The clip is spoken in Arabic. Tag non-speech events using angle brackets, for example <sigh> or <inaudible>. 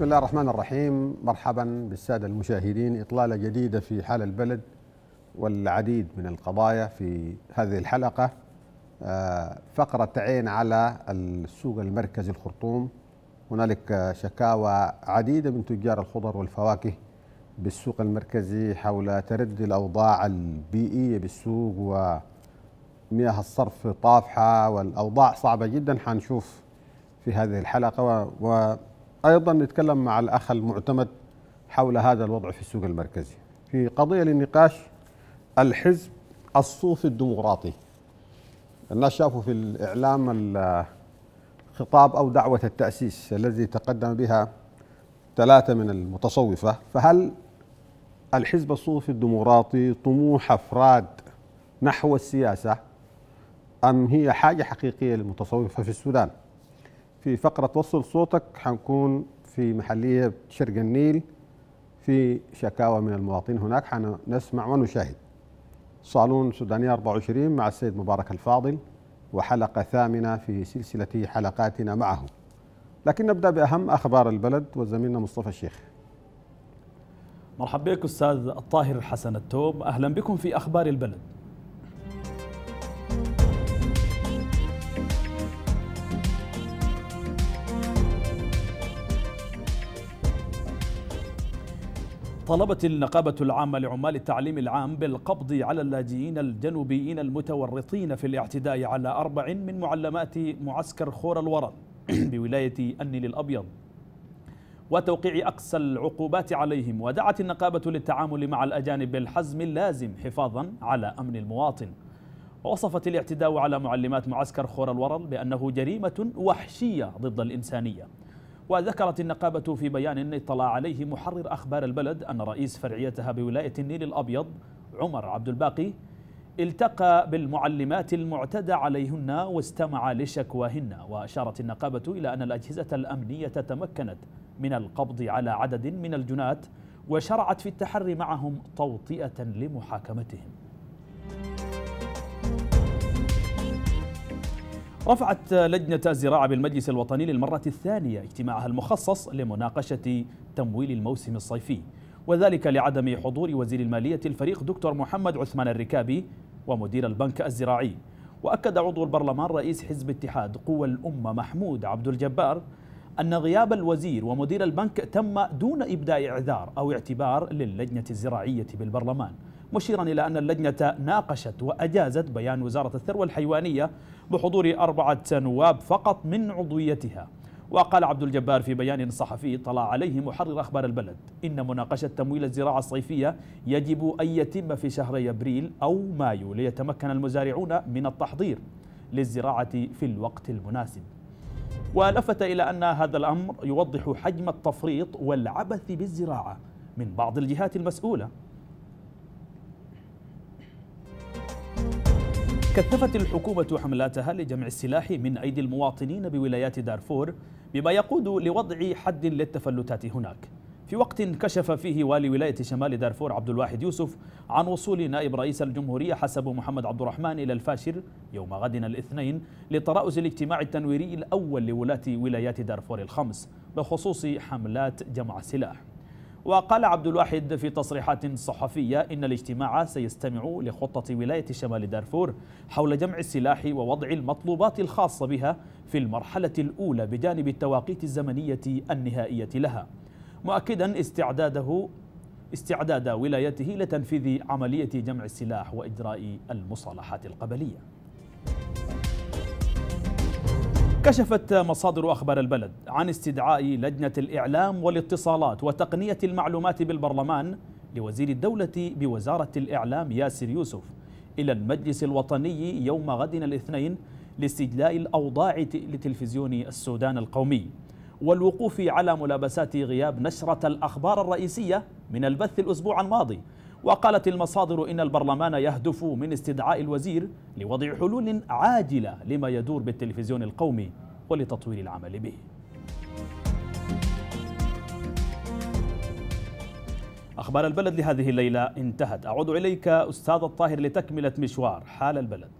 بسم الله الرحمن الرحيم مرحبا بالساده المشاهدين اطلاله جديده في حال البلد والعديد من القضايا في هذه الحلقه آه، فقره عين على السوق المركزي الخرطوم هنالك شكاوى عديده من تجار الخضر والفواكه بالسوق المركزي حول تردي الاوضاع البيئيه بالسوق ومياه الصرف طافحه والاوضاع صعبه جدا حنشوف في هذه الحلقه و ايضا نتكلم مع الاخ المعتمد حول هذا الوضع في السوق المركزي في قضيه للنقاش الحزب الصوفي الديمقراطي الناس شافوا في الاعلام خطاب او دعوه التاسيس الذي تقدم بها ثلاثه من المتصوفه فهل الحزب الصوفي الديمقراطي طموح افراد نحو السياسه ام هي حاجه حقيقيه للمتصوفه في السودان؟ في فقرة وصل صوتك حنكون في محلية شرق النيل في شكاوى من المواطنين هناك حنسمع ونشاهد صالون سودانية 24 مع السيد مبارك الفاضل وحلقة ثامنة في سلسلة حلقاتنا معه لكن نبدأ بأهم أخبار البلد وزميلنا مصطفى الشيخ مرحبا بك أستاذ الطاهر حسن التوب أهلا بكم في أخبار البلد طلبت النقابة العامة لعمال التعليم العام بالقبض على اللاجئين الجنوبيين المتورطين في الاعتداء على أربع من معلمات معسكر خور الورد <clears throat> بولاية النيل الأبيض وتوقيع أقصى العقوبات عليهم ودعت النقابة للتعامل مع الأجانب بالحزم اللازم حفاظا على أمن المواطن ووصفت الاعتداء على معلمات معسكر خور الورل بأنه جريمة وحشية ضد الإنسانية وذكرت النقابة في بيان اطلع عليه محرر أخبار البلد أن رئيس فرعيتها بولاية النيل الأبيض عمر عبد الباقي التقى بالمعلمات المعتدى عليهن واستمع لشكواهن وأشارت النقابة إلى أن الأجهزة الأمنية تمكنت من القبض على عدد من الجنات وشرعت في التحري معهم توطئة لمحاكمتهم رفعت لجنة الزراعة بالمجلس الوطني للمرة الثانية اجتماعها المخصص لمناقشة تمويل الموسم الصيفي وذلك لعدم حضور وزير المالية الفريق دكتور محمد عثمان الركابي ومدير البنك الزراعي وأكد عضو البرلمان رئيس حزب اتحاد قوى الأمة محمود عبد الجبار أن غياب الوزير ومدير البنك تم دون إبداء إعذار أو اعتبار للجنة الزراعية بالبرلمان مشيرا إلى أن اللجنة ناقشت وأجازت بيان وزارة الثروة الحيوانية بحضور أربعة نواب فقط من عضويتها وقال عبد الجبار في بيان صحفي طلع عليه محرر أخبار البلد إن مناقشة تمويل الزراعة الصيفية يجب أن يتم في شهري أبريل أو مايو ليتمكن المزارعون من التحضير للزراعة في الوقت المناسب ولفت إلى أن هذا الأمر يوضح حجم التفريط والعبث بالزراعة من بعض الجهات المسؤولة كثفت الحكومة حملاتها لجمع السلاح من أيدي المواطنين بولايات دارفور بما يقود لوضع حد للتفلتات هناك في وقت كشف فيه والي ولاية شمال دارفور عبد الواحد يوسف عن وصول نائب رئيس الجمهورية حسب محمد عبد الرحمن إلى الفاشر يوم غد الاثنين لترأس الاجتماع التنويري الأول لولاة ولايات دارفور الخمس بخصوص حملات جمع السلاح وقال عبد الواحد في تصريحات صحفية إن الاجتماع سيستمع لخطة ولاية شمال دارفور حول جمع السلاح ووضع المطلوبات الخاصة بها في المرحلة الأولى بجانب التواقيت الزمنية النهائية لها مؤكدا استعداده استعداد ولايته لتنفيذ عملية جمع السلاح وإجراء المصالحات القبلية كشفت مصادر أخبار البلد عن استدعاء لجنة الإعلام والاتصالات وتقنية المعلومات بالبرلمان لوزير الدولة بوزارة الإعلام ياسر يوسف إلى المجلس الوطني يوم غد الاثنين لاستجلاء الأوضاع لتلفزيون السودان القومي والوقوف على ملابسات غياب نشرة الأخبار الرئيسية من البث الأسبوع الماضي وقالت المصادر إن البرلمان يهدف من استدعاء الوزير لوضع حلول عاجلة لما يدور بالتلفزيون القومي ولتطوير العمل به أخبار البلد لهذه الليلة انتهت أعود إليك أستاذ الطاهر لتكملة مشوار حال البلد